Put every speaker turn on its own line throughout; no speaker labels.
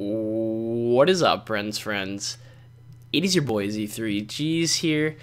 What is up, friends, friends? It is your boy Z3Gs here,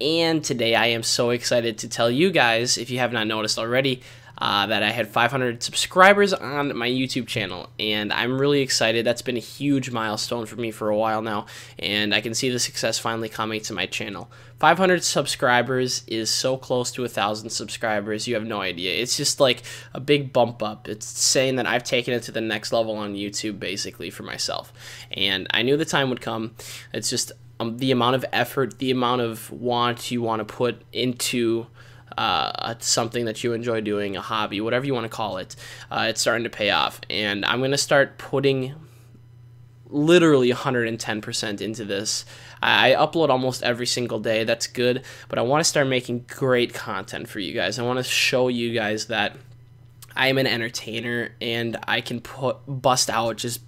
and today I am so excited to tell you guys, if you have not noticed already, uh, that I had 500 subscribers on my YouTube channel, and I'm really excited. That's been a huge milestone for me for a while now, and I can see the success finally coming to my channel. 500 subscribers is so close to a thousand subscribers, you have no idea. It's just like a big bump up. It's saying that I've taken it to the next level on YouTube, basically for myself, and I knew the time would come. It's just um, the amount of effort, the amount of want you want to put into uh, something that you enjoy doing, a hobby, whatever you want to call it, uh, it's starting to pay off. And I'm going to start putting literally 110% into this. I upload almost every single day. That's good, but I want to start making great content for you guys. I want to show you guys that I am an entertainer and I can put bust out just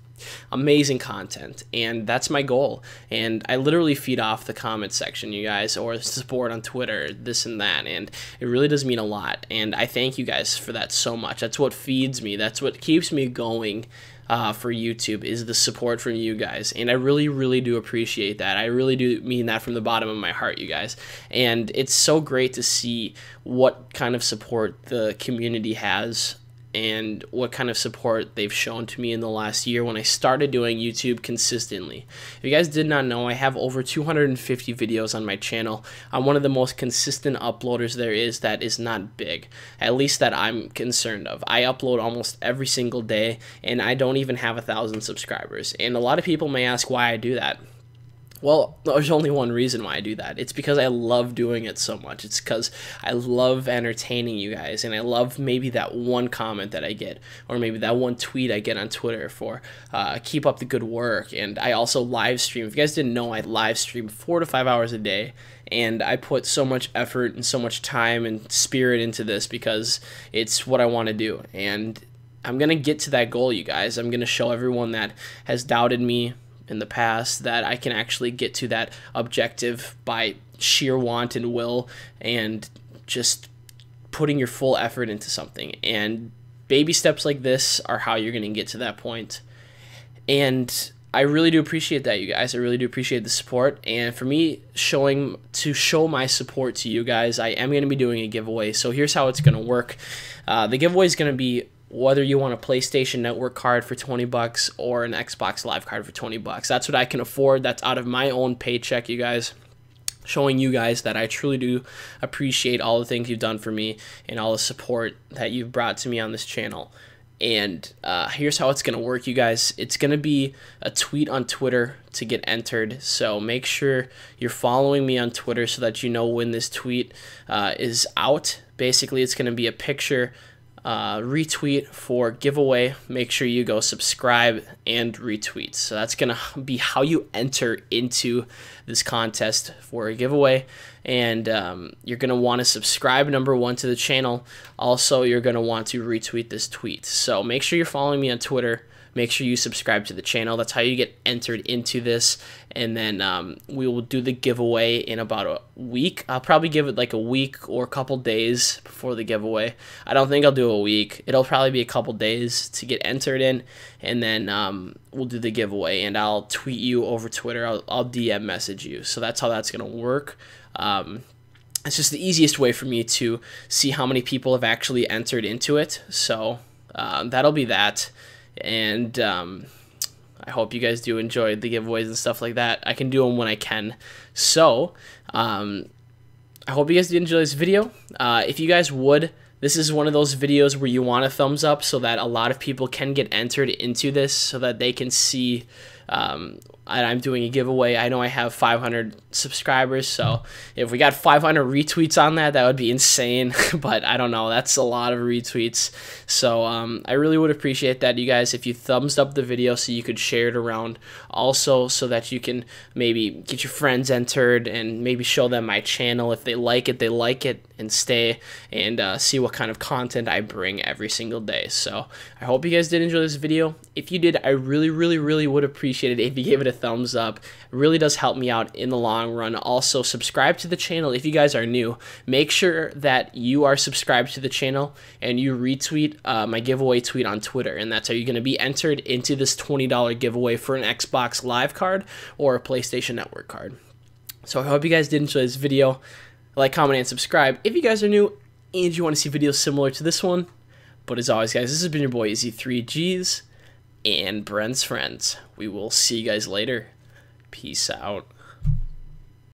amazing content. And that's my goal. And I literally feed off the comment section, you guys, or support on Twitter, this and that. And it really does mean a lot. And I thank you guys for that so much. That's what feeds me, that's what keeps me going. Uh, for YouTube is the support from you guys. And I really, really do appreciate that. I really do mean that from the bottom of my heart, you guys. And it's so great to see what kind of support the community has and what kind of support they've shown to me in the last year when I started doing YouTube consistently. If you guys did not know, I have over 250 videos on my channel. I'm one of the most consistent uploaders there is that is not big, at least that I'm concerned of. I upload almost every single day and I don't even have a thousand subscribers. And a lot of people may ask why I do that. Well, there's only one reason why I do that. It's because I love doing it so much. It's because I love entertaining you guys, and I love maybe that one comment that I get, or maybe that one tweet I get on Twitter for uh, keep up the good work. And I also live stream. If you guys didn't know, I live stream four to five hours a day, and I put so much effort and so much time and spirit into this because it's what I want to do. And I'm going to get to that goal, you guys. I'm going to show everyone that has doubted me in the past that I can actually get to that objective by sheer want and will and just putting your full effort into something. And baby steps like this are how you're going to get to that point. And I really do appreciate that, you guys. I really do appreciate the support. And for me, showing to show my support to you guys, I am going to be doing a giveaway. So here's how it's going to work. Uh, the giveaway is going to be whether you want a PlayStation Network card for 20 bucks or an Xbox Live card for 20 bucks. That's what I can afford. That's out of my own paycheck, you guys. Showing you guys that I truly do appreciate all the things you've done for me and all the support that you've brought to me on this channel. And uh, here's how it's going to work, you guys. It's going to be a tweet on Twitter to get entered. So make sure you're following me on Twitter so that you know when this tweet uh, is out. Basically, it's going to be a picture uh, retweet for giveaway, make sure you go subscribe and retweet. So that's going to be how you enter into this contest for a giveaway. And um, you're going to want to subscribe, number one, to the channel. Also, you're going to want to retweet this tweet. So make sure you're following me on Twitter Make sure you subscribe to the channel. That's how you get entered into this. And then um, we will do the giveaway in about a week. I'll probably give it like a week or a couple days before the giveaway. I don't think I'll do a week. It'll probably be a couple days to get entered in. And then um, we'll do the giveaway. And I'll tweet you over Twitter. I'll, I'll DM message you. So that's how that's going to work. Um, it's just the easiest way for me to see how many people have actually entered into it. So uh, that'll be that and um, I hope you guys do enjoy the giveaways and stuff like that. I can do them when I can. So, um, I hope you guys did enjoy this video. Uh, if you guys would, this is one of those videos where you want a thumbs up so that a lot of people can get entered into this so that they can see um, and I'm doing a giveaway. I know I have 500 subscribers, so if we got 500 retweets on that, that would be insane. but I don't know, that's a lot of retweets. So um, I really would appreciate that, you guys, if you thumbs up the video so you could share it around. Also, so that you can maybe get your friends entered and maybe show them my channel. If they like it, they like it and stay and uh, see what kind of content I bring every single day. So I hope you guys did enjoy this video. If you did, I really, really, really would appreciate if you gave it a thumbs up. It really does help me out in the long run. Also, subscribe to the channel if you guys are new. Make sure that you are subscribed to the channel and you retweet uh, my giveaway tweet on Twitter. And that's how you're going to be entered into this $20 giveaway for an Xbox Live card or a PlayStation Network card. So I hope you guys did enjoy this video. Like, comment, and subscribe if you guys are new and you want to see videos similar to this one. But as always, guys, this has been your boy Easy 3 gs and Brent's friends. We will see you guys later. Peace out.